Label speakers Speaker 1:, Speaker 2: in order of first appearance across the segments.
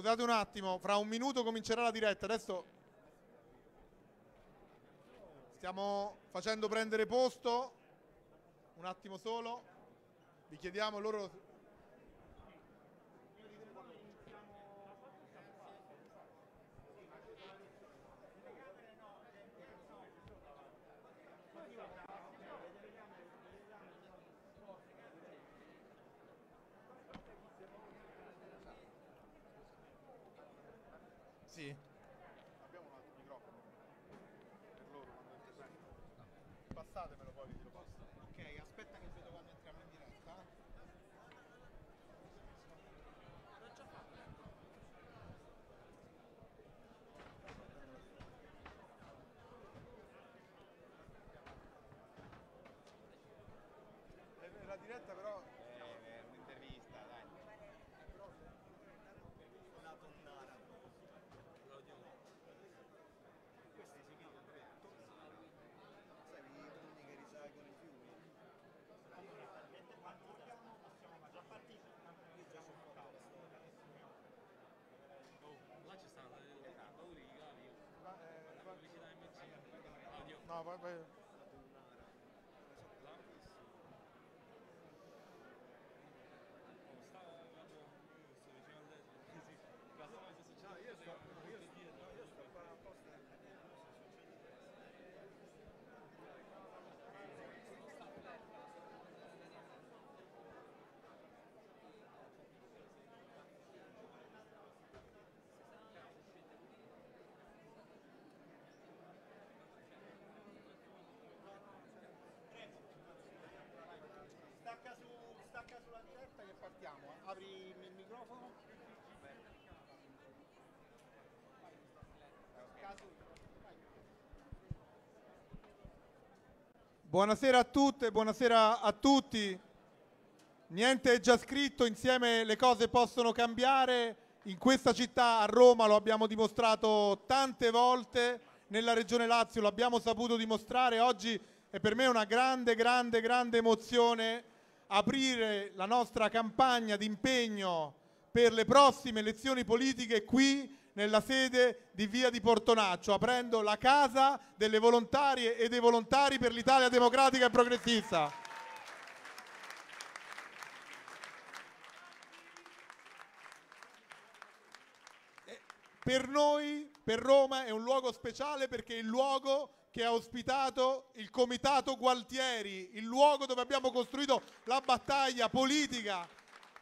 Speaker 1: Scusate un attimo, fra un minuto comincerà la diretta, adesso stiamo facendo prendere posto, un attimo solo, vi chiediamo loro sì. Abbiamo un altro microfono per loro quando entrate. Passatemelo poi vi dirò. Bye bye.
Speaker 2: apri il microfono.
Speaker 1: Buonasera a tutte, buonasera a tutti. Niente è già scritto, insieme le cose possono cambiare. In questa città, a Roma, lo abbiamo dimostrato tante volte, nella regione Lazio lo abbiamo saputo dimostrare. Oggi è per me una grande, grande, grande emozione aprire la nostra campagna di impegno per le prossime elezioni politiche qui nella sede di Via di Portonaccio, aprendo la casa delle volontarie e dei volontari per l'Italia democratica e progressista. Eh, per noi, per Roma, è un luogo speciale perché è il luogo che ha ospitato il Comitato Gualtieri, il luogo dove abbiamo costruito la battaglia politica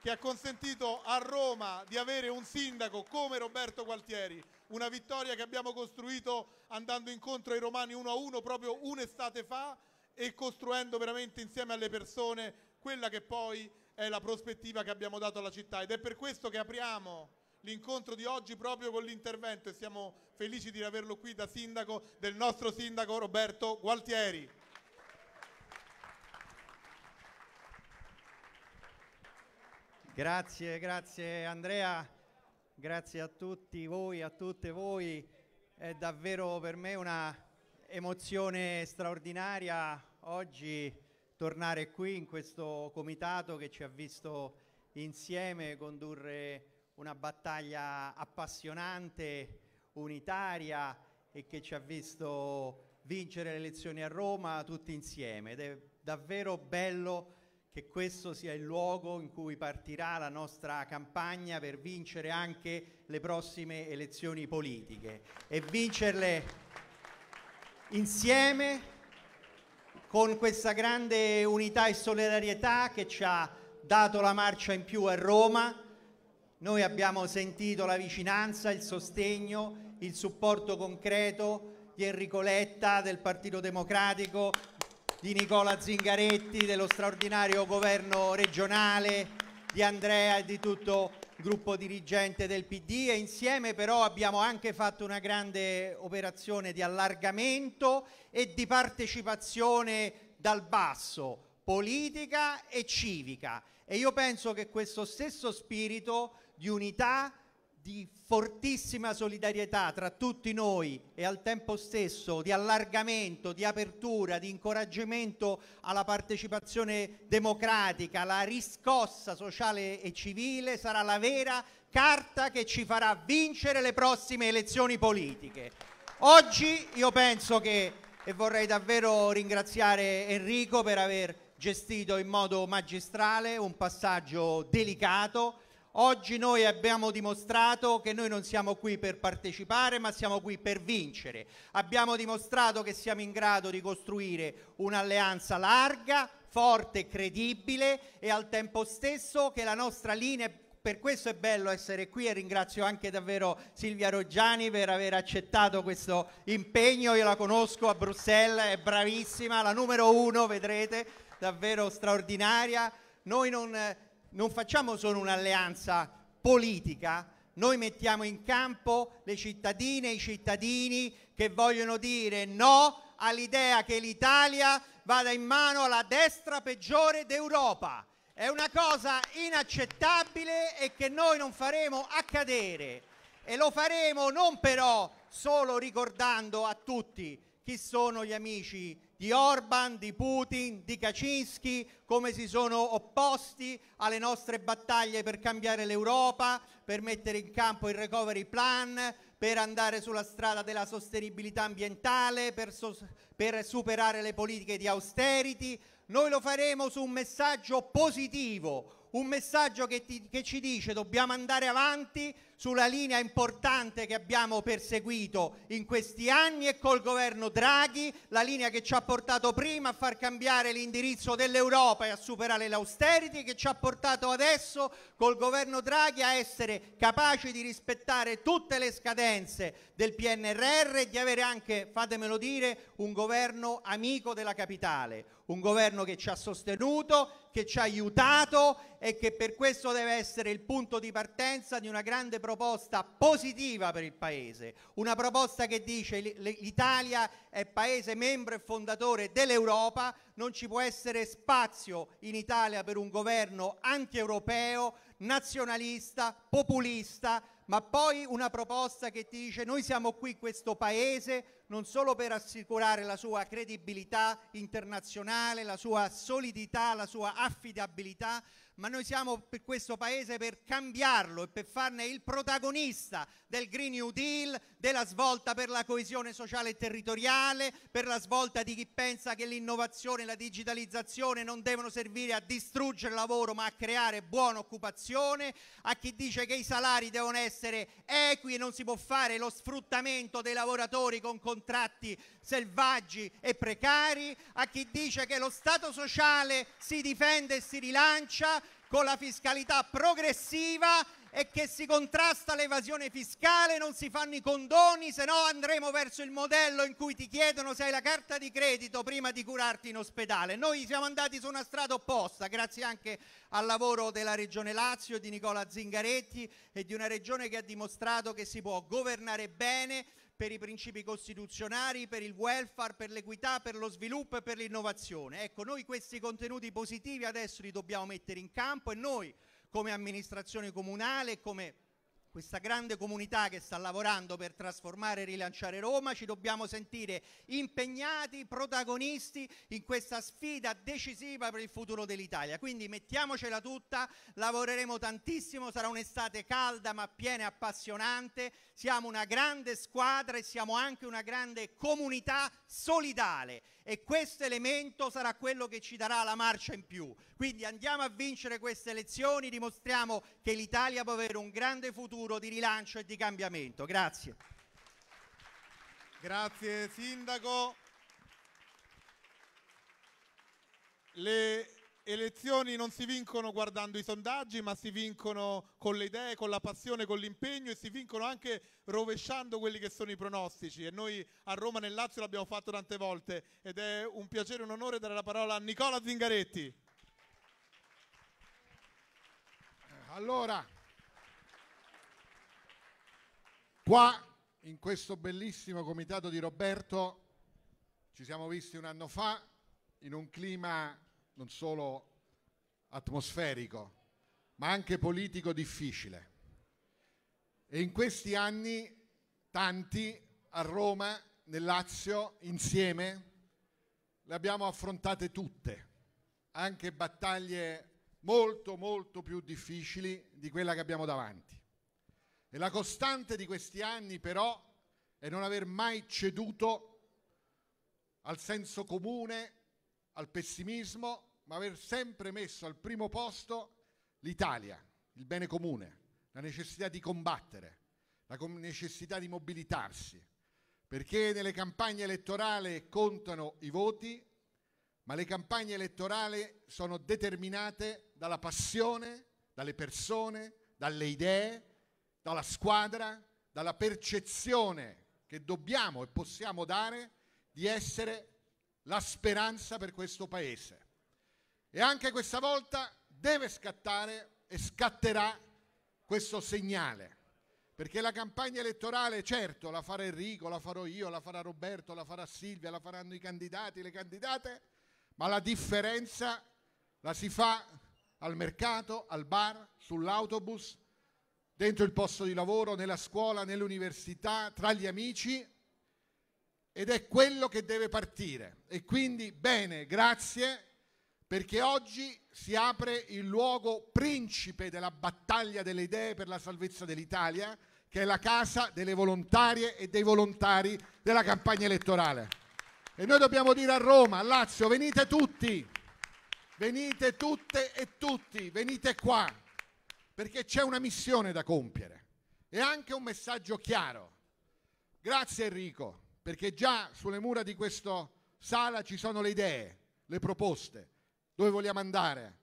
Speaker 1: che ha consentito a Roma di avere un sindaco come Roberto Gualtieri, una vittoria che abbiamo costruito andando incontro ai romani uno a uno proprio un'estate fa e costruendo veramente insieme alle persone quella che poi è la prospettiva che abbiamo dato alla città ed è per questo che apriamo l'incontro di oggi proprio con l'intervento e siamo felici di averlo qui da sindaco del nostro sindaco
Speaker 3: Roberto Gualtieri. Grazie, grazie Andrea, grazie a tutti voi, a tutte voi. È davvero per me una emozione straordinaria oggi tornare qui in questo comitato che ci ha visto insieme condurre una battaglia appassionante, unitaria e che ci ha visto vincere le elezioni a Roma tutti insieme ed è davvero bello che questo sia il luogo in cui partirà la nostra campagna per vincere anche le prossime elezioni politiche e vincerle insieme con questa grande unità e solidarietà che ci ha dato la marcia in più a Roma noi abbiamo sentito la vicinanza, il sostegno, il supporto concreto di Enrico Letta, del Partito Democratico, di Nicola Zingaretti, dello straordinario governo regionale, di Andrea e di tutto il gruppo dirigente del PD e insieme però abbiamo anche fatto una grande operazione di allargamento e di partecipazione dal basso, politica e civica. E io penso che questo stesso spirito di unità, di fortissima solidarietà tra tutti noi e al tempo stesso di allargamento, di apertura, di incoraggiamento alla partecipazione democratica, la riscossa sociale e civile sarà la vera carta che ci farà vincere le prossime elezioni politiche. Oggi io penso che, e vorrei davvero ringraziare Enrico per aver gestito in modo magistrale un passaggio delicato, Oggi noi abbiamo dimostrato che noi non siamo qui per partecipare, ma siamo qui per vincere. Abbiamo dimostrato che siamo in grado di costruire un'alleanza larga, forte, credibile e al tempo stesso che la nostra linea per questo è bello essere qui e ringrazio anche davvero Silvia Roggiani per aver accettato questo impegno. Io la conosco a Bruxelles, è bravissima, la numero uno, vedrete, davvero straordinaria. Noi non non facciamo solo un'alleanza politica, noi mettiamo in campo le cittadine e i cittadini che vogliono dire no all'idea che l'Italia vada in mano alla destra peggiore d'Europa. È una cosa inaccettabile e che noi non faremo accadere e lo faremo non però solo ricordando a tutti chi sono gli amici di Orban, di Putin, di Kaczynski, come si sono opposti alle nostre battaglie per cambiare l'Europa, per mettere in campo il recovery plan, per andare sulla strada della sostenibilità ambientale, per, so per superare le politiche di austerity. Noi lo faremo su un messaggio positivo, un messaggio che, ti, che ci dice dobbiamo andare avanti sulla linea importante che abbiamo perseguito in questi anni e col governo Draghi, la linea che ci ha portato prima a far cambiare l'indirizzo dell'Europa e a superare l'austerity, che ci ha portato adesso col governo Draghi a essere capaci di rispettare tutte le scadenze del PNRR e di avere anche, fatemelo dire, un governo amico della capitale, un governo che ci ha sostenuto, che ci ha aiutato e che per questo deve essere il punto di partenza di una grande proposta positiva per il Paese, una proposta che dice l'Italia è Paese membro e fondatore dell'Europa, non ci può essere spazio in Italia per un governo antieuropeo, europeo nazionalista, populista, ma poi una proposta che ti dice noi siamo qui questo Paese non solo per assicurare la sua credibilità internazionale, la sua solidità, la sua affidabilità, ma noi siamo per questo Paese per cambiarlo e per farne il protagonista del Green New Deal, della svolta per la coesione sociale e territoriale, per la svolta di chi pensa che l'innovazione e la digitalizzazione non devono servire a distruggere il lavoro ma a creare buona occupazione, a chi dice che i salari devono essere equi e non si può fare lo sfruttamento dei lavoratori con contratti selvaggi e precari, a chi dice che lo Stato sociale si difende e si rilancia, con la fiscalità progressiva e che si contrasta l'evasione fiscale, non si fanno i condoni, se no andremo verso il modello in cui ti chiedono se hai la carta di credito prima di curarti in ospedale. Noi siamo andati su una strada opposta, grazie anche al lavoro della Regione Lazio, di Nicola Zingaretti e di una Regione che ha dimostrato che si può governare bene per i principi costituzionali, per il welfare, per l'equità, per lo sviluppo e per l'innovazione. Ecco, noi questi contenuti positivi adesso li dobbiamo mettere in campo e noi come amministrazione comunale e come questa grande comunità che sta lavorando per trasformare e rilanciare Roma, ci dobbiamo sentire impegnati, protagonisti in questa sfida decisiva per il futuro dell'Italia. Quindi mettiamocela tutta, lavoreremo tantissimo, sarà un'estate calda ma piena e appassionante, siamo una grande squadra e siamo anche una grande comunità solidale e questo elemento sarà quello che ci darà la marcia in più. Quindi andiamo a vincere queste elezioni, dimostriamo che l'Italia può avere un grande futuro di rilancio e di cambiamento. Grazie. Grazie Sindaco.
Speaker 1: Le elezioni non si vincono guardando i sondaggi, ma si vincono con le idee, con la passione, con l'impegno e si vincono anche rovesciando quelli che sono i pronostici. E noi a Roma nel Lazio l'abbiamo fatto tante volte ed è un piacere e un onore dare la parola a Nicola Zingaretti.
Speaker 2: Allora, qua in questo bellissimo comitato di Roberto ci siamo visti un anno fa in un clima non solo atmosferico, ma anche politico difficile. E in questi anni tanti a Roma, nel Lazio, insieme, le abbiamo affrontate tutte, anche battaglie molto molto più difficili di quella che abbiamo davanti. E la costante di questi anni però è non aver mai ceduto al senso comune, al pessimismo ma aver sempre messo al primo posto l'Italia, il bene comune, la necessità di combattere, la necessità di mobilitarsi, perché nelle campagne elettorali contano i voti, ma le campagne elettorali sono determinate dalla passione, dalle persone, dalle idee, dalla squadra, dalla percezione che dobbiamo e possiamo dare di essere la speranza per questo Paese. E anche questa volta deve scattare e scatterà questo segnale. Perché la campagna elettorale, certo, la farà Enrico, la farò io, la farà Roberto, la farà Silvia, la faranno i candidati, le candidate, ma la differenza la si fa al mercato, al bar, sull'autobus, dentro il posto di lavoro, nella scuola, nell'università, tra gli amici ed è quello che deve partire. E quindi bene, grazie, perché oggi si apre il luogo principe della battaglia delle idee per la salvezza dell'Italia, che è la casa delle volontarie e dei volontari della campagna elettorale. E noi dobbiamo dire a Roma, a Lazio, venite tutti, venite tutte e tutti, venite qua, perché c'è una missione da compiere e anche un messaggio chiaro. Grazie Enrico, perché già sulle mura di questa sala ci sono le idee, le proposte dove vogliamo andare,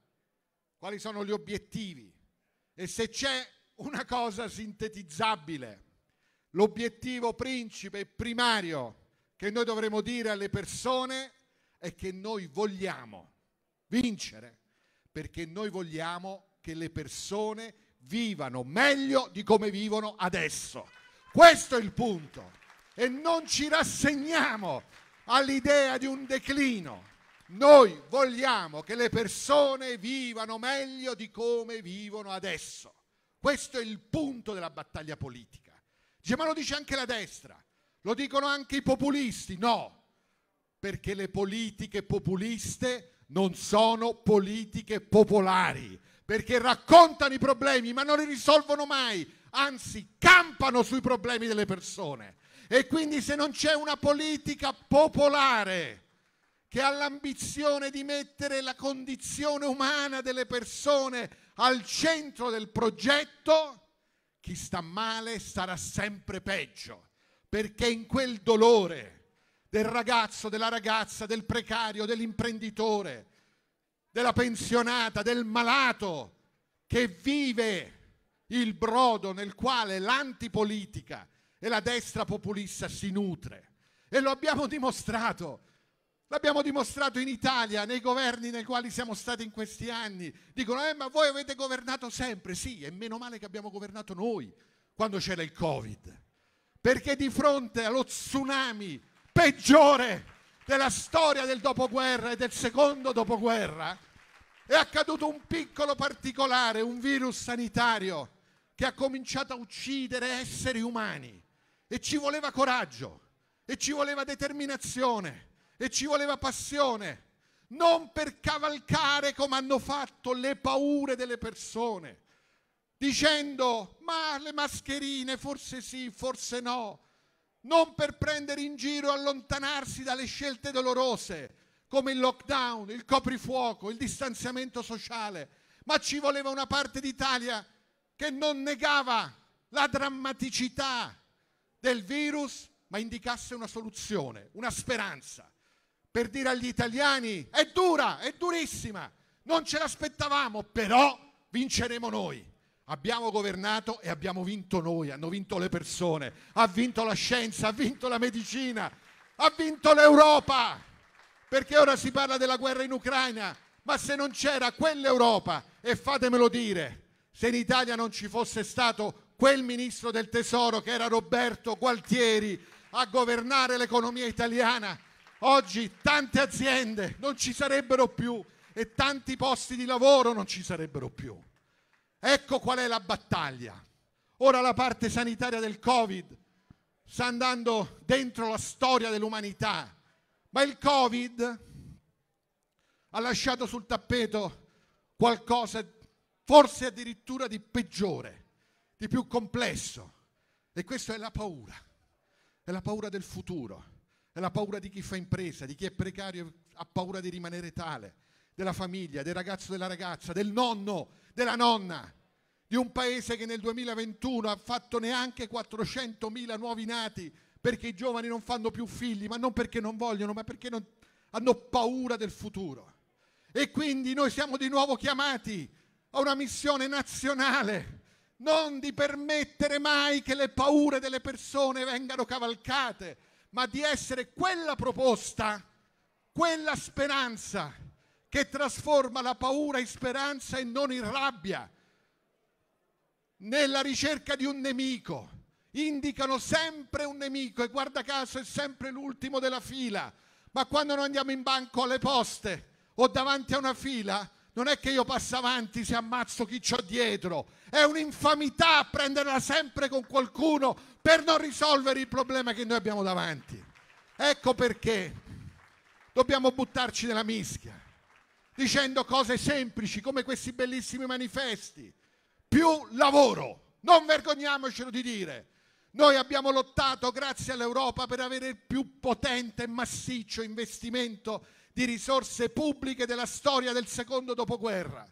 Speaker 2: quali sono gli obiettivi e se c'è una cosa sintetizzabile, l'obiettivo principe e primario che noi dovremo dire alle persone è che noi vogliamo vincere, perché noi vogliamo che le persone vivano meglio di come vivono adesso. Questo è il punto. E non ci rassegniamo all'idea di un declino. Noi vogliamo che le persone vivano meglio di come vivono adesso. Questo è il punto della battaglia politica. Dice, ma lo dice anche la destra, lo dicono anche i populisti. No, perché le politiche populiste non sono politiche popolari, perché raccontano i problemi ma non li risolvono mai, anzi campano sui problemi delle persone. E quindi se non c'è una politica popolare che ha l'ambizione di mettere la condizione umana delle persone al centro del progetto, chi sta male sarà sempre peggio, perché in quel dolore del ragazzo, della ragazza, del precario, dell'imprenditore, della pensionata, del malato che vive il brodo nel quale l'antipolitica e la destra populista si nutre. E lo abbiamo dimostrato L'abbiamo dimostrato in Italia, nei governi nei quali siamo stati in questi anni. Dicono, eh, ma voi avete governato sempre. Sì, e meno male che abbiamo governato noi quando c'era il Covid. Perché di fronte allo tsunami peggiore della storia del dopoguerra e del secondo dopoguerra, è accaduto un piccolo particolare, un virus sanitario che ha cominciato a uccidere esseri umani. E ci voleva coraggio, e ci voleva determinazione e ci voleva passione, non per cavalcare come hanno fatto le paure delle persone, dicendo ma le mascherine forse sì, forse no, non per prendere in giro e allontanarsi dalle scelte dolorose come il lockdown, il coprifuoco, il distanziamento sociale, ma ci voleva una parte d'Italia che non negava la drammaticità del virus, ma indicasse una soluzione, una speranza per dire agli italiani è dura, è durissima, non ce l'aspettavamo, però vinceremo noi. Abbiamo governato e abbiamo vinto noi, hanno vinto le persone, ha vinto la scienza, ha vinto la medicina, ha vinto l'Europa. Perché ora si parla della guerra in Ucraina, ma se non c'era quell'Europa, e fatemelo dire, se in Italia non ci fosse stato quel ministro del tesoro che era Roberto Gualtieri a governare l'economia italiana, Oggi tante aziende non ci sarebbero più e tanti posti di lavoro non ci sarebbero più. Ecco qual è la battaglia. Ora la parte sanitaria del Covid sta andando dentro la storia dell'umanità, ma il Covid ha lasciato sul tappeto qualcosa forse addirittura di peggiore, di più complesso. E questa è la paura, è la paura del futuro è la paura di chi fa impresa, di chi è precario e ha paura di rimanere tale, della famiglia, del ragazzo, della ragazza, del nonno, della nonna, di un paese che nel 2021 ha fatto neanche 400.000 nuovi nati perché i giovani non fanno più figli, ma non perché non vogliono, ma perché non, hanno paura del futuro. E quindi noi siamo di nuovo chiamati a una missione nazionale, non di permettere mai che le paure delle persone vengano cavalcate ma di essere quella proposta, quella speranza che trasforma la paura in speranza e non in rabbia. Nella ricerca di un nemico indicano sempre un nemico e guarda caso è sempre l'ultimo della fila, ma quando noi andiamo in banco alle poste o davanti a una fila non è che io passo avanti se ammazzo chi c'ho dietro. È un'infamità prenderla sempre con qualcuno per non risolvere il problema che noi abbiamo davanti. Ecco perché dobbiamo buttarci nella mischia, dicendo cose semplici come questi bellissimi manifesti. Più lavoro, non vergogniamocelo di dire. Noi abbiamo lottato grazie all'Europa per avere il più potente e massiccio investimento di risorse pubbliche della storia del secondo dopoguerra.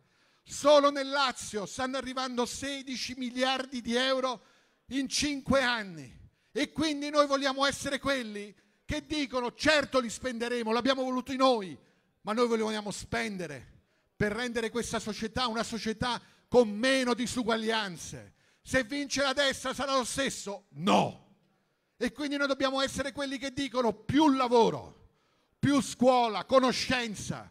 Speaker 2: Solo nel Lazio stanno arrivando 16 miliardi di euro in cinque anni e quindi noi vogliamo essere quelli che dicono certo li spenderemo, l'abbiamo voluto noi, ma noi vogliamo spendere per rendere questa società una società con meno disuguaglianze. Se vince la destra sarà lo stesso? No. E quindi noi dobbiamo essere quelli che dicono più lavoro più scuola, conoscenza,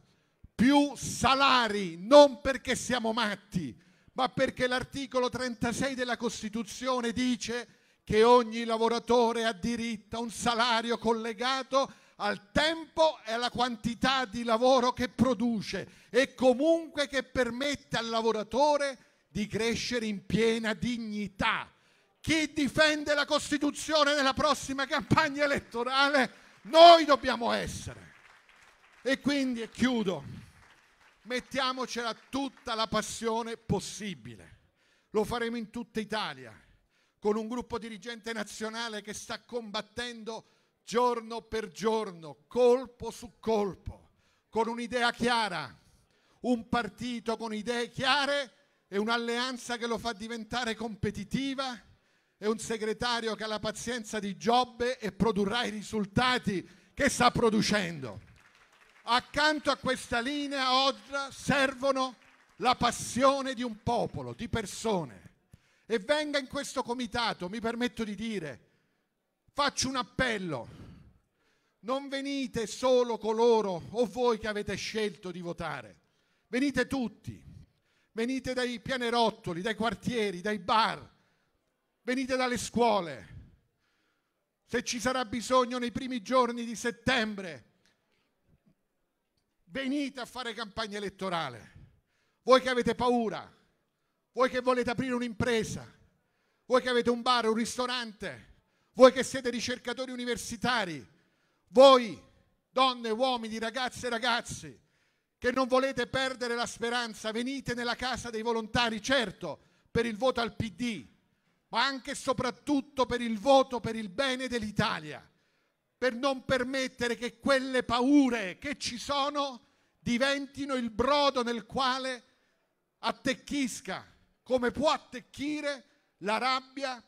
Speaker 2: più salari, non perché siamo matti, ma perché l'articolo 36 della Costituzione dice che ogni lavoratore ha diritto a un salario collegato al tempo e alla quantità di lavoro che produce e comunque che permette al lavoratore di crescere in piena dignità. Chi difende la Costituzione nella prossima campagna elettorale noi dobbiamo essere. E quindi, e chiudo, mettiamocela tutta la passione possibile. Lo faremo in tutta Italia, con un gruppo dirigente nazionale che sta combattendo giorno per giorno, colpo su colpo, con un'idea chiara, un partito con idee chiare e un'alleanza che lo fa diventare competitiva è un segretario che ha la pazienza di Giobbe e produrrà i risultati che sta producendo. Accanto a questa linea oggi servono la passione di un popolo, di persone. E venga in questo comitato, mi permetto di dire, faccio un appello. Non venite solo coloro o voi che avete scelto di votare. Venite tutti. Venite dai pianerottoli, dai quartieri, dai bar, venite dalle scuole. Se ci sarà bisogno nei primi giorni di settembre, venite a fare campagna elettorale. Voi che avete paura, voi che volete aprire un'impresa, voi che avete un bar, un ristorante, voi che siete ricercatori universitari, voi donne, uomini, ragazze e ragazzi che non volete perdere la speranza, venite nella casa dei volontari, certo, per il voto al PD, ma anche e soprattutto per il voto per il bene dell'Italia, per non permettere che quelle paure che ci sono diventino il brodo nel quale attecchisca, come può attecchire, la rabbia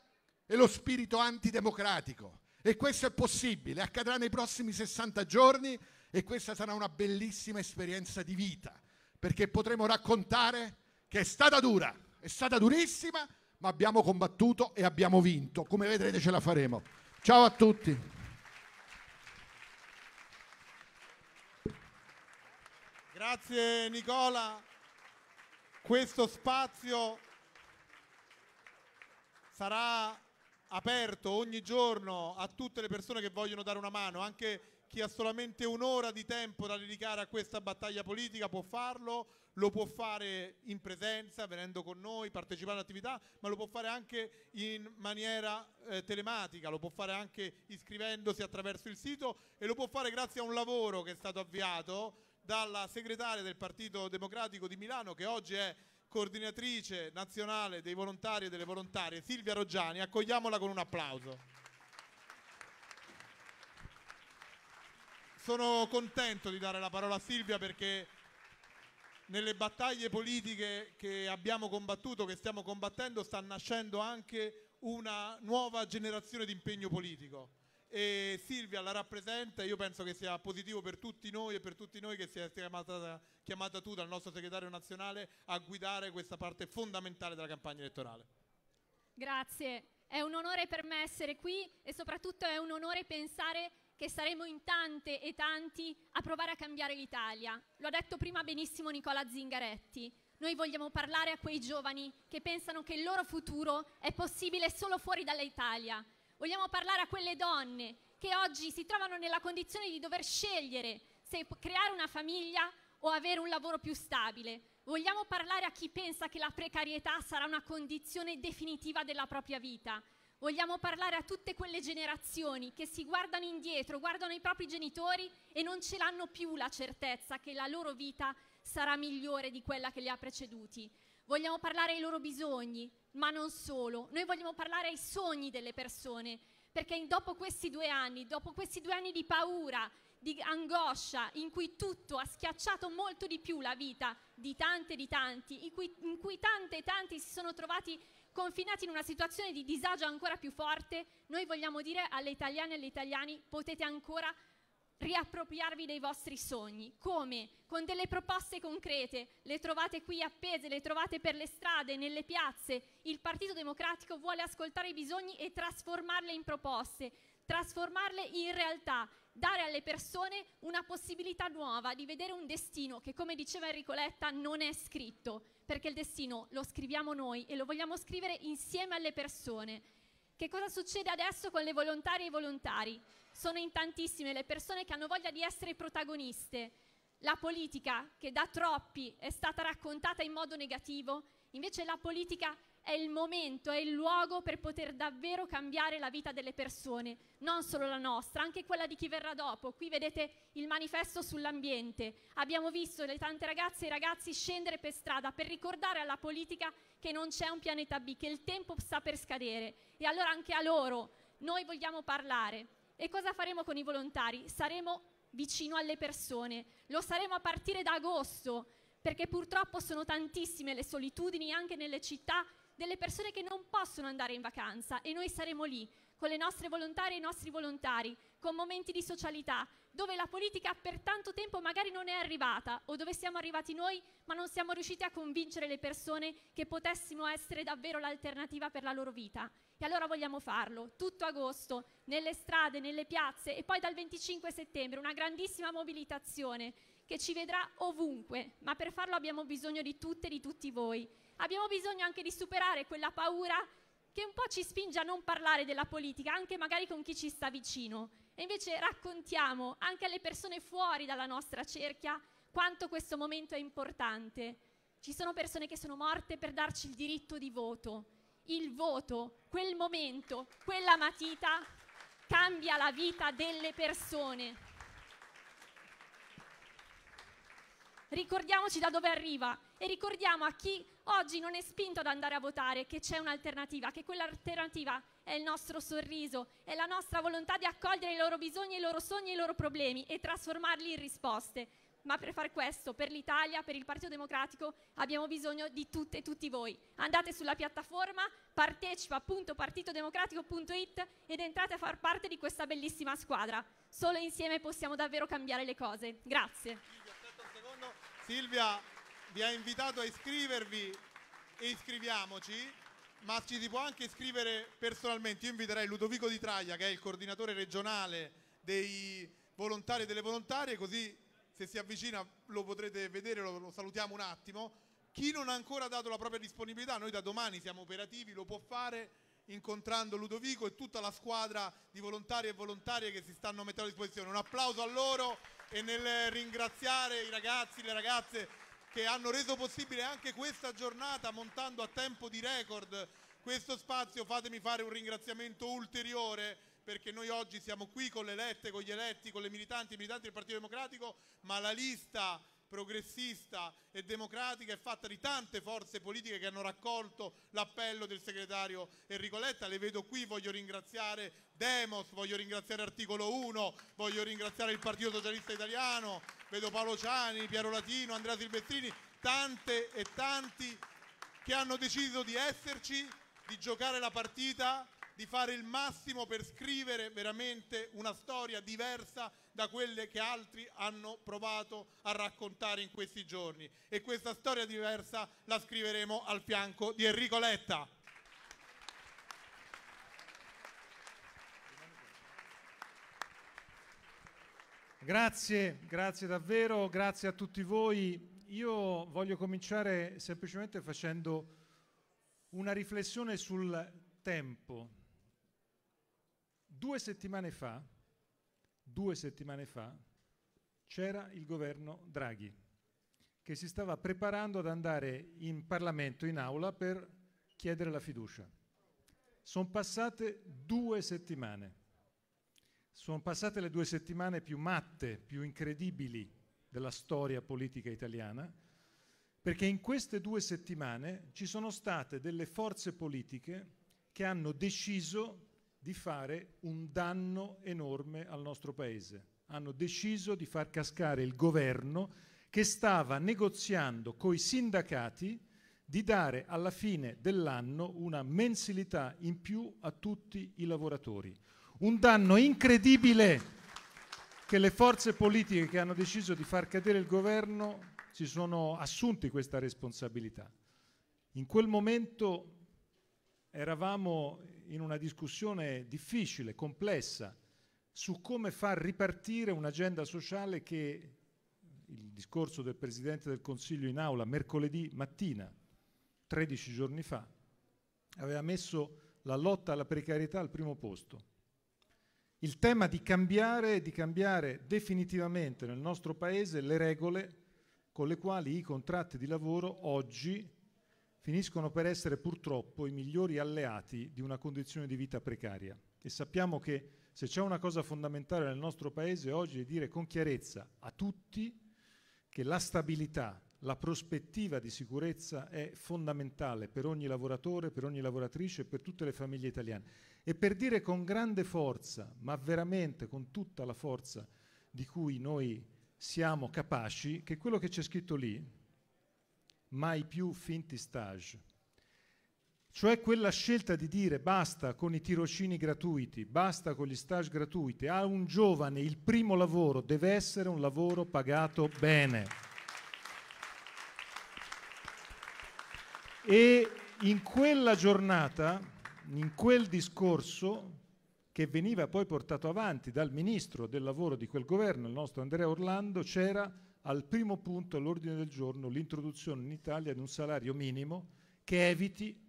Speaker 2: e lo spirito antidemocratico. E questo è possibile, accadrà nei prossimi 60 giorni e questa sarà una bellissima esperienza di vita, perché potremo raccontare che è stata dura, è stata durissima, ma abbiamo combattuto e abbiamo vinto. Come vedrete ce la faremo. Ciao a tutti.
Speaker 1: Grazie Nicola. Questo spazio sarà aperto ogni giorno a tutte le persone che vogliono dare una mano, anche chi ha solamente un'ora di tempo da dedicare a questa battaglia politica può farlo lo può fare in presenza, venendo con noi, partecipando all'attività, ma lo può fare anche in maniera eh, telematica, lo può fare anche iscrivendosi attraverso il sito e lo può fare grazie a un lavoro che è stato avviato dalla segretaria del Partito Democratico di Milano che oggi è coordinatrice nazionale dei volontari e delle volontarie, Silvia Roggiani. Accogliamola con un applauso. Sono contento di dare la parola a Silvia perché nelle battaglie politiche che abbiamo combattuto, che stiamo combattendo, sta nascendo anche una nuova generazione di impegno politico. E Silvia la rappresenta e io penso che sia positivo per tutti noi e per tutti noi che sia chiamata, chiamata tu dal nostro segretario nazionale a guidare questa parte fondamentale della campagna elettorale.
Speaker 4: Grazie, è un onore per me essere qui e soprattutto è un onore pensare che saremo in tante e tanti a provare a cambiare l'Italia. Lo ha detto prima benissimo Nicola Zingaretti. Noi vogliamo parlare a quei giovani che pensano che il loro futuro è possibile solo fuori dall'Italia. Vogliamo parlare a quelle donne che oggi si trovano nella condizione di dover scegliere se creare una famiglia o avere un lavoro più stabile. Vogliamo parlare a chi pensa che la precarietà sarà una condizione definitiva della propria vita Vogliamo parlare a tutte quelle generazioni che si guardano indietro, guardano i propri genitori e non ce l'hanno più la certezza che la loro vita sarà migliore di quella che li ha preceduti. Vogliamo parlare ai loro bisogni, ma non solo. Noi vogliamo parlare ai sogni delle persone, perché dopo questi due anni, dopo questi due anni di paura, di angoscia, in cui tutto ha schiacciato molto di più la vita di tante e di tanti, in cui, in cui tante e tanti si sono trovati confinati in una situazione di disagio ancora più forte, noi vogliamo dire alle italiane e agli italiani potete ancora riappropriarvi dei vostri sogni. Come? Con delle proposte concrete, le trovate qui appese, le trovate per le strade, nelle piazze. Il Partito Democratico vuole ascoltare i bisogni e trasformarle in proposte, trasformarle in realtà dare alle persone una possibilità nuova di vedere un destino che, come diceva Enrico Letta, non è scritto, perché il destino lo scriviamo noi e lo vogliamo scrivere insieme alle persone. Che cosa succede adesso con le volontarie e i volontari? Sono in tantissime le persone che hanno voglia di essere protagoniste. La politica, che da troppi è stata raccontata in modo negativo, invece la politica è il momento, è il luogo per poter davvero cambiare la vita delle persone, non solo la nostra, anche quella di chi verrà dopo. Qui vedete il manifesto sull'ambiente. Abbiamo visto le tante ragazze e ragazzi scendere per strada per ricordare alla politica che non c'è un pianeta B, che il tempo sta per scadere. E allora anche a loro noi vogliamo parlare. E cosa faremo con i volontari? Saremo vicino alle persone, lo saremo a partire da agosto perché purtroppo sono tantissime le solitudini anche nelle città delle persone che non possono andare in vacanza e noi saremo lì con le nostre volontarie e i nostri volontari, con momenti di socialità, dove la politica per tanto tempo magari non è arrivata o dove siamo arrivati noi ma non siamo riusciti a convincere le persone che potessimo essere davvero l'alternativa per la loro vita. E allora vogliamo farlo, tutto agosto, nelle strade, nelle piazze e poi dal 25 settembre una grandissima mobilitazione che ci vedrà ovunque, ma per farlo abbiamo bisogno di tutte e di tutti voi abbiamo bisogno anche di superare quella paura che un po' ci spinge a non parlare della politica, anche magari con chi ci sta vicino. E invece raccontiamo anche alle persone fuori dalla nostra cerchia quanto questo momento è importante. Ci sono persone che sono morte per darci il diritto di voto. Il voto, quel momento, quella matita cambia la vita delle persone. Ricordiamoci da dove arriva e ricordiamo a chi oggi non è spinto ad andare a votare che c'è un'alternativa, che quell'alternativa è il nostro sorriso, è la nostra volontà di accogliere i loro bisogni, i loro sogni, i loro problemi e trasformarli in risposte. Ma per far questo, per l'Italia, per il Partito Democratico, abbiamo bisogno di tutte e tutti voi. Andate sulla piattaforma partecipa.partitodemocratico.it ed entrate a far parte di questa bellissima squadra. Solo insieme possiamo davvero cambiare le cose. Grazie.
Speaker 1: Silvia, vi ha invitato a iscrivervi e iscriviamoci, ma ci si può anche iscrivere personalmente. Io inviterei Ludovico Di Traia, che è il coordinatore regionale dei volontari e delle volontarie, così se si avvicina lo potrete vedere, lo, lo salutiamo un attimo. Chi non ha ancora dato la propria disponibilità, noi da domani siamo operativi, lo può fare incontrando Ludovico e tutta la squadra di volontari e volontarie che si stanno mettendo a disposizione. Un applauso a loro e nel ringraziare i ragazzi, le ragazze che hanno reso possibile anche questa giornata montando a tempo di record questo spazio. Fatemi fare un ringraziamento ulteriore perché noi oggi siamo qui con le elette, con gli eletti, con le militanti, i militanti del Partito Democratico, ma la lista progressista e democratica è fatta di tante forze politiche che hanno raccolto l'appello del segretario Enrico Letta, le vedo qui, voglio ringraziare Demos, voglio ringraziare Articolo 1, voglio ringraziare il Partito Socialista Italiano, vedo Paolo Ciani, Piero Latino, Andrea Silvestrini, tante e tanti che hanno deciso di esserci, di giocare la partita di fare il massimo per scrivere veramente una storia diversa da quelle che altri hanno provato a raccontare in questi giorni. E questa storia diversa la scriveremo al fianco di Enrico Letta.
Speaker 5: Grazie, grazie davvero, grazie a tutti voi. Io voglio cominciare semplicemente facendo una riflessione sul tempo Due settimane fa, due settimane fa c'era il governo Draghi che si stava preparando ad andare in Parlamento, in aula, per chiedere la fiducia. Sono passate due settimane. Sono passate le due settimane più matte, più incredibili della storia politica italiana, perché in queste due settimane ci sono state delle forze politiche che hanno deciso di fare un danno enorme al nostro Paese. Hanno deciso di far cascare il governo che stava negoziando con i sindacati di dare alla fine dell'anno una mensilità in più a tutti i lavoratori. Un danno incredibile che le forze politiche che hanno deciso di far cadere il governo si sono assunti questa responsabilità. In quel momento eravamo in una discussione difficile, complessa, su come far ripartire un'agenda sociale che il discorso del Presidente del Consiglio in aula mercoledì mattina, 13 giorni fa, aveva messo la lotta alla precarietà al primo posto. Il tema di cambiare, di cambiare definitivamente nel nostro Paese le regole con le quali i contratti di lavoro oggi finiscono per essere purtroppo i migliori alleati di una condizione di vita precaria. E sappiamo che se c'è una cosa fondamentale nel nostro Paese oggi è dire con chiarezza a tutti che la stabilità, la prospettiva di sicurezza è fondamentale per ogni lavoratore, per ogni lavoratrice, e per tutte le famiglie italiane. E per dire con grande forza, ma veramente con tutta la forza di cui noi siamo capaci, che quello che c'è scritto lì, mai più finti stage. Cioè quella scelta di dire basta con i tirocini gratuiti, basta con gli stage gratuiti, a un giovane il primo lavoro deve essere un lavoro pagato bene. E in quella giornata, in quel discorso, che veniva poi portato avanti dal ministro del lavoro di quel governo, il nostro Andrea Orlando, c'era al primo punto all'ordine del giorno l'introduzione in Italia di un salario minimo che eviti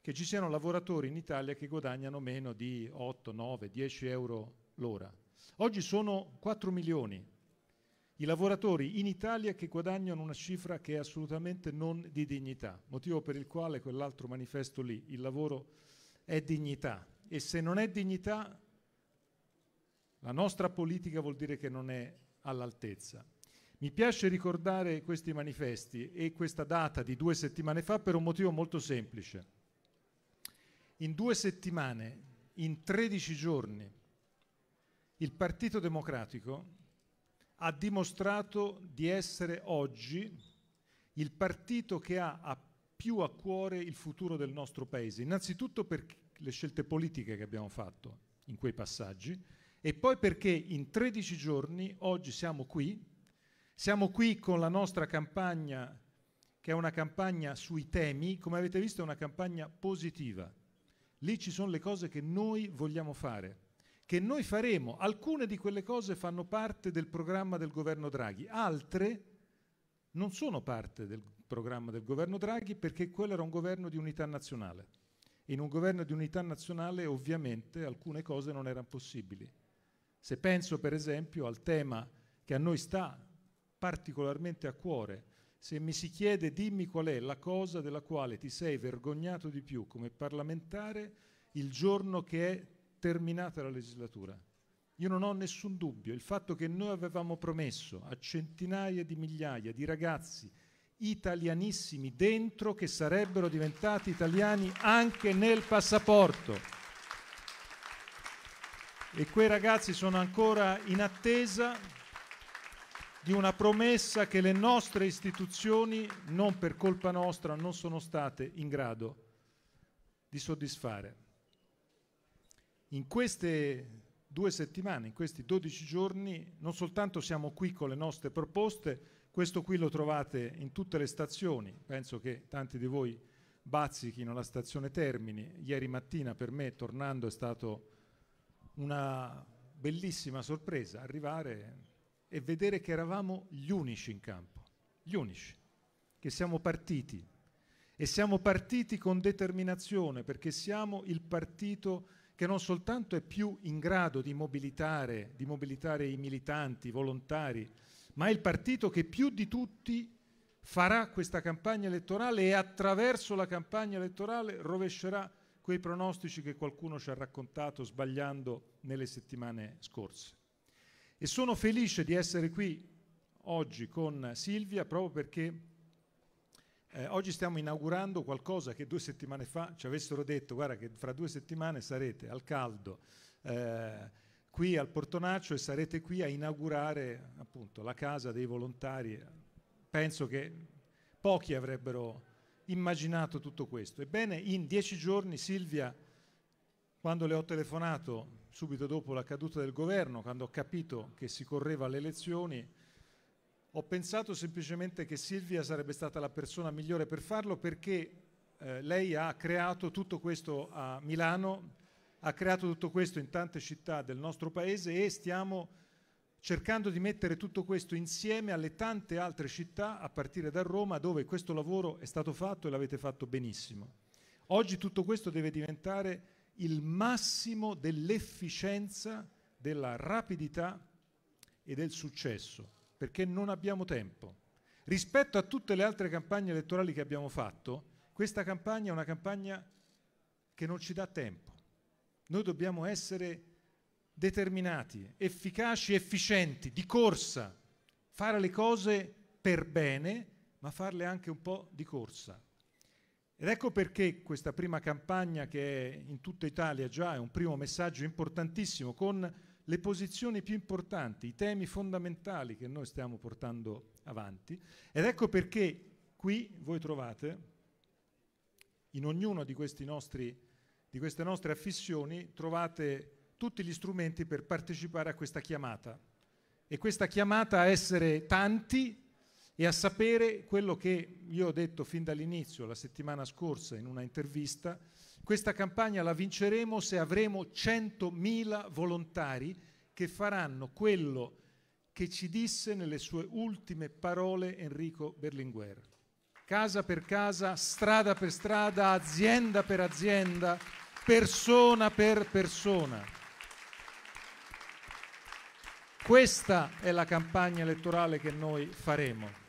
Speaker 5: che ci siano lavoratori in Italia che guadagnano meno di 8, 9, 10 euro l'ora. Oggi sono 4 milioni i lavoratori in Italia che guadagnano una cifra che è assolutamente non di dignità, motivo per il quale quell'altro manifesto lì, il lavoro è dignità e se non è dignità la nostra politica vuol dire che non è all'altezza. Mi piace ricordare questi manifesti e questa data di due settimane fa per un motivo molto semplice. In due settimane, in 13 giorni, il Partito Democratico ha dimostrato di essere oggi il partito che ha a più a cuore il futuro del nostro Paese, innanzitutto per le scelte politiche che abbiamo fatto in quei passaggi e poi perché in 13 giorni oggi siamo qui siamo qui con la nostra campagna, che è una campagna sui temi, come avete visto è una campagna positiva. Lì ci sono le cose che noi vogliamo fare, che noi faremo. Alcune di quelle cose fanno parte del programma del governo Draghi, altre non sono parte del programma del governo Draghi perché quello era un governo di unità nazionale. In un governo di unità nazionale ovviamente alcune cose non erano possibili. Se penso per esempio al tema che a noi sta particolarmente a cuore. Se mi si chiede dimmi qual è la cosa della quale ti sei vergognato di più come parlamentare il giorno che è terminata la legislatura. Io non ho nessun dubbio, il fatto che noi avevamo promesso a centinaia di migliaia di ragazzi italianissimi dentro che sarebbero diventati italiani anche nel passaporto. E quei ragazzi sono ancora in attesa di una promessa che le nostre istituzioni, non per colpa nostra, non sono state in grado di soddisfare. In queste due settimane, in questi 12 giorni, non soltanto siamo qui con le nostre proposte, questo qui lo trovate in tutte le stazioni, penso che tanti di voi bazzichino la stazione Termini. Ieri mattina per me tornando è stata una bellissima sorpresa arrivare e vedere che eravamo gli unici in campo, gli unici, che siamo partiti e siamo partiti con determinazione perché siamo il partito che non soltanto è più in grado di mobilitare, di mobilitare i militanti, i volontari, ma è il partito che più di tutti farà questa campagna elettorale e attraverso la campagna elettorale rovescerà quei pronostici che qualcuno ci ha raccontato sbagliando nelle settimane scorse. E sono felice di essere qui oggi con Silvia proprio perché eh, oggi stiamo inaugurando qualcosa che due settimane fa ci avessero detto, guarda che fra due settimane sarete al caldo eh, qui al Portonaccio e sarete qui a inaugurare appunto la casa dei volontari. Penso che pochi avrebbero immaginato tutto questo. Ebbene, in dieci giorni Silvia, quando le ho telefonato subito dopo la caduta del governo, quando ho capito che si correva alle elezioni, ho pensato semplicemente che Silvia sarebbe stata la persona migliore per farlo perché eh, lei ha creato tutto questo a Milano, ha creato tutto questo in tante città del nostro paese e stiamo cercando di mettere tutto questo insieme alle tante altre città, a partire da Roma, dove questo lavoro è stato fatto e l'avete fatto benissimo. Oggi tutto questo deve diventare il massimo dell'efficienza, della rapidità e del successo, perché non abbiamo tempo. Rispetto a tutte le altre campagne elettorali che abbiamo fatto, questa campagna è una campagna che non ci dà tempo. Noi dobbiamo essere determinati, efficaci, efficienti, di corsa, fare le cose per bene, ma farle anche un po' di corsa, ed ecco perché questa prima campagna che è in tutta Italia già è un primo messaggio importantissimo con le posizioni più importanti, i temi fondamentali che noi stiamo portando avanti. Ed ecco perché qui voi trovate in ognuna di, di, queste nostre affissioni trovate tutti gli strumenti per partecipare a questa chiamata. E questa chiamata a essere tanti e a sapere quello che io ho detto fin dall'inizio, la settimana scorsa in una intervista, questa campagna la vinceremo se avremo 100.000 volontari che faranno quello che ci disse nelle sue ultime parole Enrico Berlinguer. Casa per casa, strada per strada, azienda per azienda, persona per persona. Questa è la campagna elettorale che noi faremo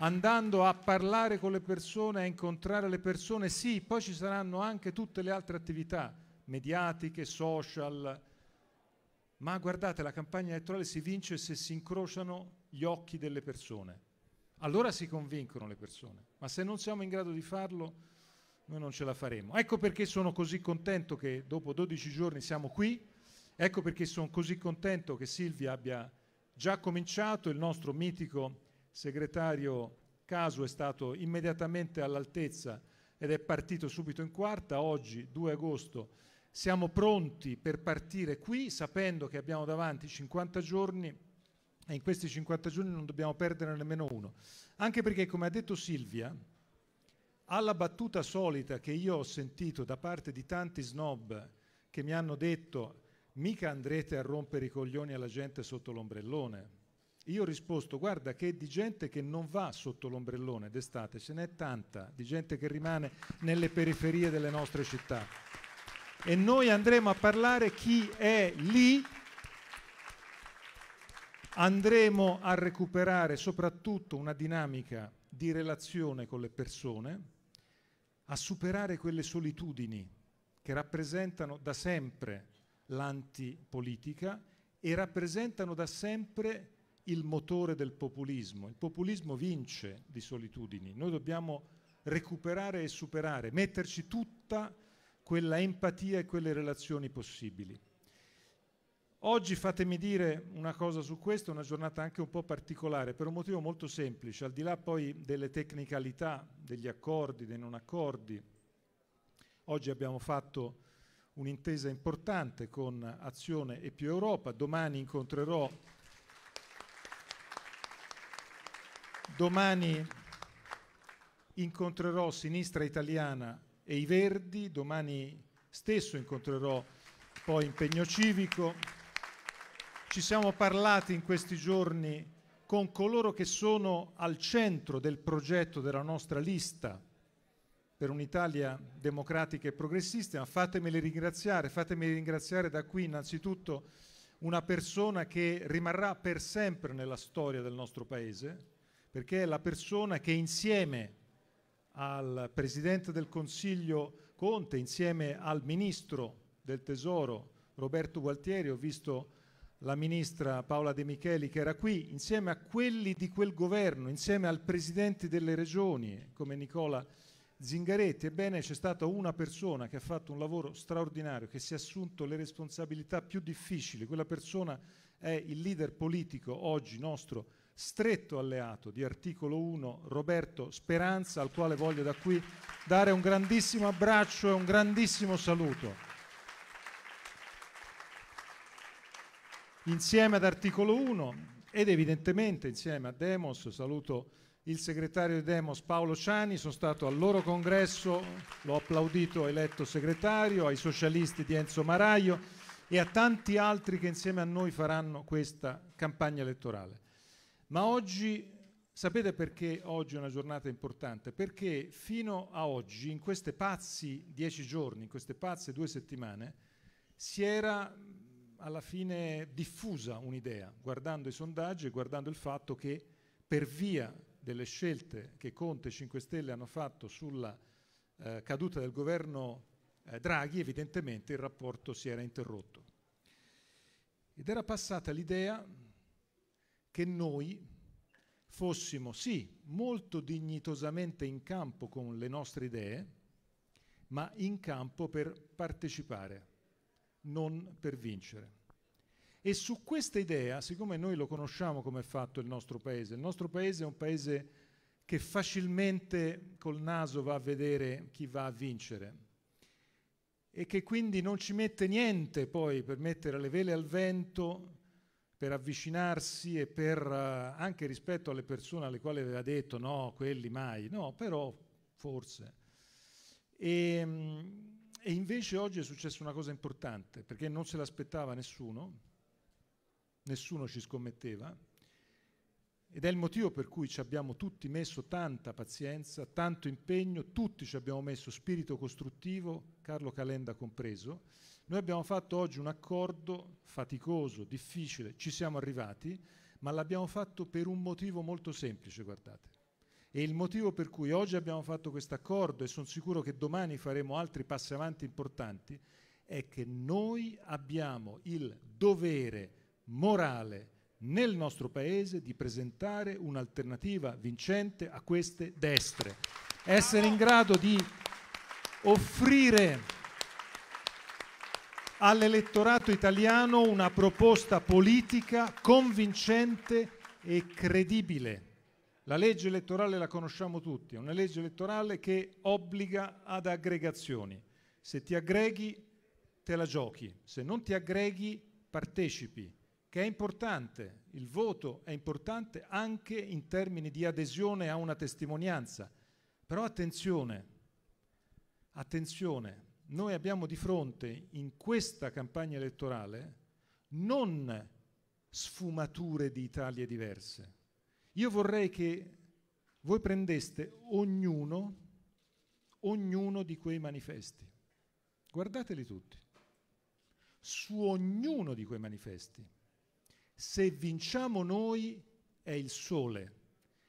Speaker 5: andando a parlare con le persone, a incontrare le persone, sì, poi ci saranno anche tutte le altre attività mediatiche, social, ma guardate, la campagna elettorale si vince se si incrociano gli occhi delle persone. Allora si convincono le persone, ma se non siamo in grado di farlo, noi non ce la faremo. Ecco perché sono così contento che dopo 12 giorni siamo qui, ecco perché sono così contento che Silvia abbia già cominciato il nostro mitico segretario Caso è stato immediatamente all'altezza ed è partito subito in quarta, oggi 2 agosto siamo pronti per partire qui sapendo che abbiamo davanti 50 giorni e in questi 50 giorni non dobbiamo perdere nemmeno uno, anche perché come ha detto Silvia, alla battuta solita che io ho sentito da parte di tanti snob che mi hanno detto mica andrete a rompere i coglioni alla gente sotto l'ombrellone, io ho risposto, guarda che di gente che non va sotto l'ombrellone d'estate, ce n'è tanta, di gente che rimane nelle periferie delle nostre città. E noi andremo a parlare chi è lì, andremo a recuperare soprattutto una dinamica di relazione con le persone, a superare quelle solitudini che rappresentano da sempre l'antipolitica e rappresentano da sempre il motore del populismo. Il populismo vince di solitudini, noi dobbiamo recuperare e superare, metterci tutta quella empatia e quelle relazioni possibili. Oggi fatemi dire una cosa su questo, è una giornata anche un po' particolare, per un motivo molto semplice, al di là poi delle tecnicalità, degli accordi, dei non accordi. Oggi abbiamo fatto un'intesa importante con Azione e più Europa, domani incontrerò Domani incontrerò Sinistra Italiana e i Verdi, domani stesso incontrerò poi impegno civico. Ci siamo parlati in questi giorni con coloro che sono al centro del progetto della nostra lista per un'Italia democratica e progressista, ma fatemeli ringraziare, fatemi ringraziare da qui innanzitutto una persona che rimarrà per sempre nella storia del nostro Paese, perché è la persona che insieme al Presidente del Consiglio Conte, insieme al Ministro del Tesoro Roberto Gualtieri, ho visto la Ministra Paola De Micheli che era qui, insieme a quelli di quel governo, insieme al Presidente delle Regioni come Nicola Zingaretti, ebbene c'è stata una persona che ha fatto un lavoro straordinario, che si è assunto le responsabilità più difficili, quella persona è il leader politico oggi nostro stretto alleato di articolo 1 Roberto Speranza, al quale voglio da qui dare un grandissimo abbraccio e un grandissimo saluto. Insieme ad articolo 1 ed evidentemente insieme a Demos saluto il segretario di Demos Paolo Ciani, sono stato al loro congresso, l'ho applaudito eletto segretario, ai socialisti di Enzo Maraio e a tanti altri che insieme a noi faranno questa campagna elettorale. Ma oggi, sapete perché oggi è una giornata importante? Perché fino a oggi, in queste pazzi dieci giorni, in queste pazze due settimane, si era mm, alla fine diffusa un'idea, guardando i sondaggi e guardando il fatto che per via delle scelte che Conte e 5 Stelle hanno fatto sulla eh, caduta del governo eh, Draghi, evidentemente il rapporto si era interrotto. Ed era passata l'idea, che noi fossimo sì molto dignitosamente in campo con le nostre idee, ma in campo per partecipare, non per vincere. E su questa idea, siccome noi lo conosciamo come è fatto il nostro paese, il nostro paese è un paese che facilmente col naso va a vedere chi va a vincere e che quindi non ci mette niente poi per mettere le vele al vento per avvicinarsi e per eh, anche rispetto alle persone alle quali aveva detto no, quelli mai, no, però forse. E, ehm, e invece oggi è successa una cosa importante, perché non se l'aspettava nessuno, nessuno ci scommetteva, ed è il motivo per cui ci abbiamo tutti messo tanta pazienza, tanto impegno, tutti ci abbiamo messo spirito costruttivo, Carlo Calenda compreso, noi abbiamo fatto oggi un accordo faticoso, difficile, ci siamo arrivati, ma l'abbiamo fatto per un motivo molto semplice, guardate. E il motivo per cui oggi abbiamo fatto questo accordo e sono sicuro che domani faremo altri passi avanti importanti è che noi abbiamo il dovere morale nel nostro Paese di presentare un'alternativa vincente a queste destre, essere in grado di offrire all'elettorato italiano una proposta politica convincente e credibile. La legge elettorale la conosciamo tutti, è una legge elettorale che obbliga ad aggregazioni. Se ti aggreghi te la giochi, se non ti aggreghi partecipi, che è importante, il voto è importante anche in termini di adesione a una testimonianza. Però attenzione, attenzione, noi abbiamo di fronte in questa campagna elettorale non sfumature di Italie diverse. Io vorrei che voi prendeste ognuno, ognuno di quei manifesti, guardateli tutti, su ognuno di quei manifesti. Se vinciamo noi è il sole,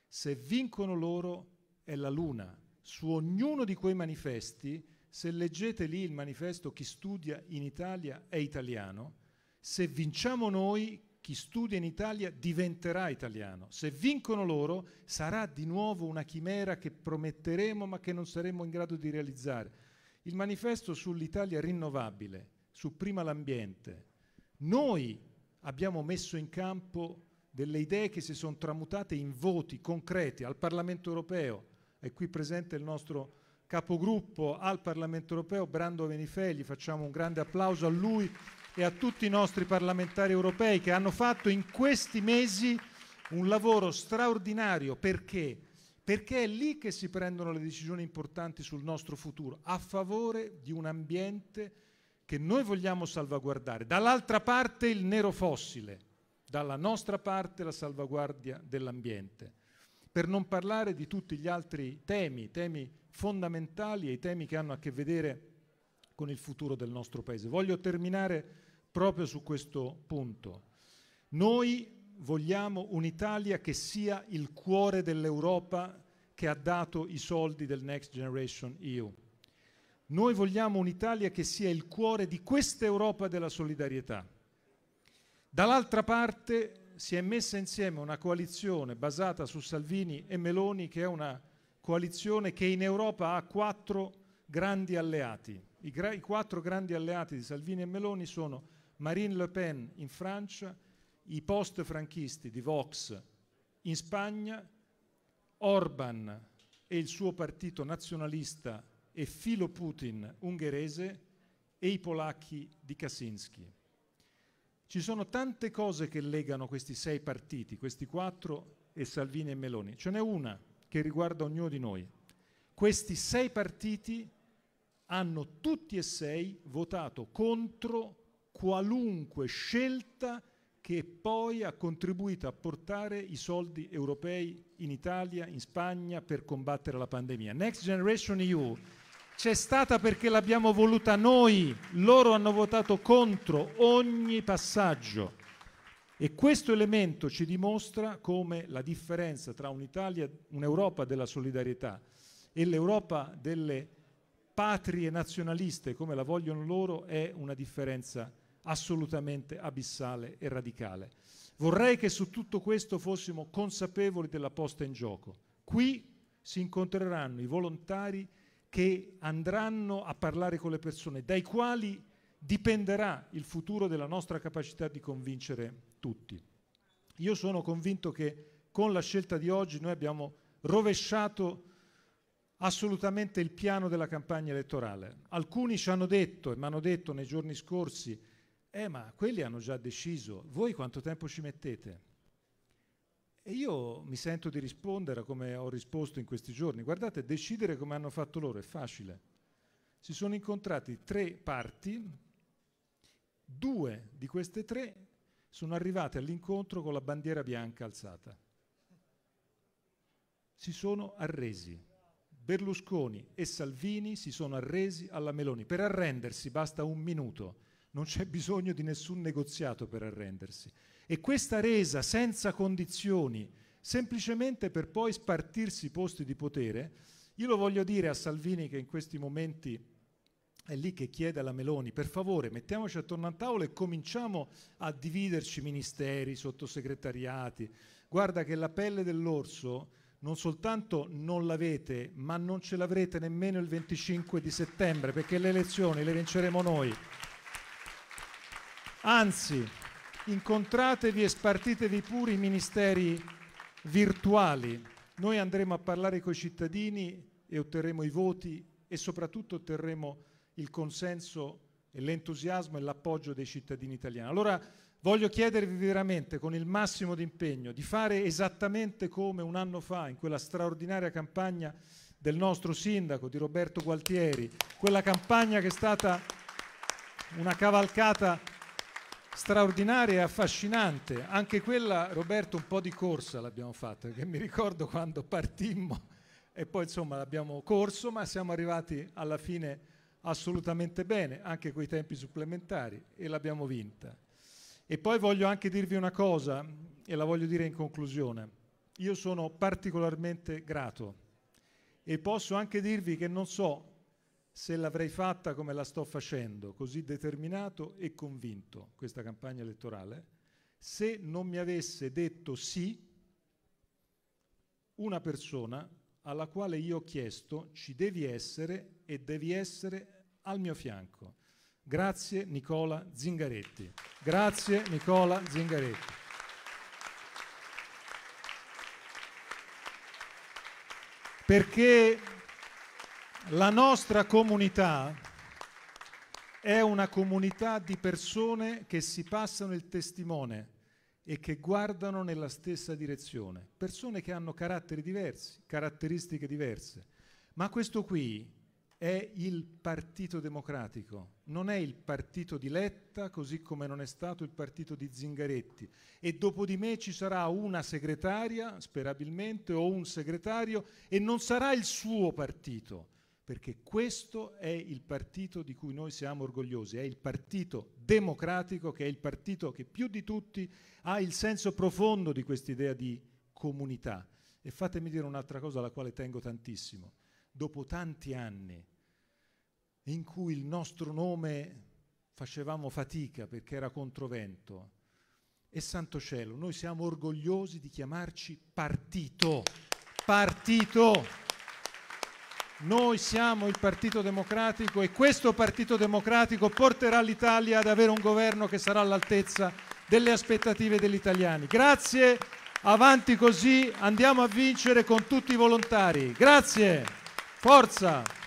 Speaker 5: se vincono loro è la luna. Su ognuno di quei manifesti se leggete lì il manifesto chi studia in Italia è italiano, se vinciamo noi chi studia in Italia diventerà italiano, se vincono loro sarà di nuovo una chimera che prometteremo ma che non saremo in grado di realizzare. Il manifesto sull'Italia rinnovabile, su prima l'ambiente, noi abbiamo messo in campo delle idee che si sono tramutate in voti concreti al Parlamento europeo, è qui presente il nostro capogruppo al Parlamento europeo Brando Benifei, facciamo un grande applauso a lui e a tutti i nostri parlamentari europei che hanno fatto in questi mesi un lavoro straordinario perché? perché è lì che si prendono le decisioni importanti sul nostro futuro, a favore di un ambiente che noi vogliamo salvaguardare. Dall'altra parte il nero fossile, dalla nostra parte la salvaguardia dell'ambiente. Per non parlare di tutti gli altri temi, temi fondamentali e i temi che hanno a che vedere con il futuro del nostro Paese. Voglio terminare proprio su questo punto. Noi vogliamo un'Italia che sia il cuore dell'Europa che ha dato i soldi del Next Generation EU. Noi vogliamo un'Italia che sia il cuore di questa Europa della solidarietà. Dall'altra parte si è messa insieme una coalizione basata su Salvini e Meloni, che è una coalizione che in Europa ha quattro grandi alleati. I, gra- i quattro grandi alleati di Salvini e Meloni sono Marine Le Pen in Francia, i post-franchisti di Vox in Spagna, Orban e il suo partito nazionalista e filo Putin ungherese e i polacchi di Kaczynski. Ci sono tante cose che legano questi sei partiti, questi quattro e Salvini e Meloni. Ce n'è una che riguarda ognuno di noi. Questi sei partiti hanno tutti e sei votato contro qualunque scelta che poi ha contribuito a portare i soldi europei in Italia, in Spagna per combattere la pandemia. Next Generation EU c'è stata perché l'abbiamo voluta noi, loro hanno votato contro ogni passaggio. E questo elemento ci dimostra come la differenza tra un'Italia, un'Europa della solidarietà e l'Europa delle patrie nazionaliste, come la vogliono loro, è una differenza assolutamente abissale e radicale. Vorrei che su tutto questo fossimo consapevoli della posta in gioco. Qui si incontreranno i volontari che andranno a parlare con le persone, dai quali dipenderà il futuro della nostra capacità di convincere tutti. Io sono convinto che con la scelta di oggi noi abbiamo rovesciato assolutamente il piano della campagna elettorale. Alcuni ci hanno detto e mi hanno detto nei giorni scorsi, eh ma quelli hanno già deciso, voi quanto tempo ci mettete? E io mi sento di rispondere come ho risposto in questi giorni. Guardate, decidere come hanno fatto loro è facile. Si sono incontrati tre parti, due di queste tre sono arrivate all'incontro con la bandiera bianca alzata. Si sono arresi. Berlusconi e Salvini si sono arresi alla Meloni. Per arrendersi basta un minuto, non c'è bisogno di nessun negoziato per arrendersi. E questa resa senza condizioni, semplicemente per poi spartirsi i posti di potere, io lo voglio dire a Salvini che in questi momenti è lì che chiede alla Meloni, per favore mettiamoci attorno a tavolo e cominciamo a dividerci ministeri, sottosegretariati. Guarda che la pelle dell'orso non soltanto non l'avete, ma non ce l'avrete nemmeno il 25 di settembre, perché le elezioni le vinceremo noi. Anzi, incontratevi e spartitevi pure i ministeri virtuali. Noi andremo a parlare con i cittadini e otterremo i voti e soprattutto otterremo il consenso e l'entusiasmo e l'appoggio dei cittadini italiani. Allora voglio chiedervi veramente con il massimo di impegno di fare esattamente come un anno fa in quella straordinaria campagna del nostro sindaco di Roberto Gualtieri, quella campagna che è stata una cavalcata straordinaria e affascinante. Anche quella, Roberto, un po' di corsa l'abbiamo fatta, perché mi ricordo quando partimmo e poi insomma l'abbiamo corso, ma siamo arrivati alla fine assolutamente bene, anche con i tempi supplementari, e l'abbiamo vinta. E poi voglio anche dirvi una cosa, e la voglio dire in conclusione. Io sono particolarmente grato e posso anche dirvi che non so se l'avrei fatta come la sto facendo, così determinato e convinto questa campagna elettorale, se non mi avesse detto sì una persona alla quale io ho chiesto ci devi essere e devi essere al mio fianco. Grazie Nicola Zingaretti. Grazie Nicola Zingaretti. Perché la nostra comunità è una comunità di persone che si passano il testimone e che guardano nella stessa direzione, persone che hanno caratteri diversi, caratteristiche diverse. Ma questo qui è il Partito Democratico, non è il partito di Letta, così come non è stato il partito di Zingaretti. E dopo di me ci sarà una segretaria, sperabilmente, o un segretario, e non sarà il suo partito perché questo è il partito di cui noi siamo orgogliosi, è il partito democratico che è il partito che più di tutti ha il senso profondo di quest'idea di comunità. E fatemi dire un'altra cosa alla quale tengo tantissimo. Dopo tanti anni in cui il nostro nome facevamo fatica perché era controvento, e santo cielo, noi siamo orgogliosi di chiamarci partito. Partito! Noi siamo il Partito Democratico e questo Partito Democratico porterà l'Italia ad avere un governo che sarà all'altezza delle aspettative degli italiani. Grazie, avanti così, andiamo a vincere con tutti i volontari. Grazie, forza!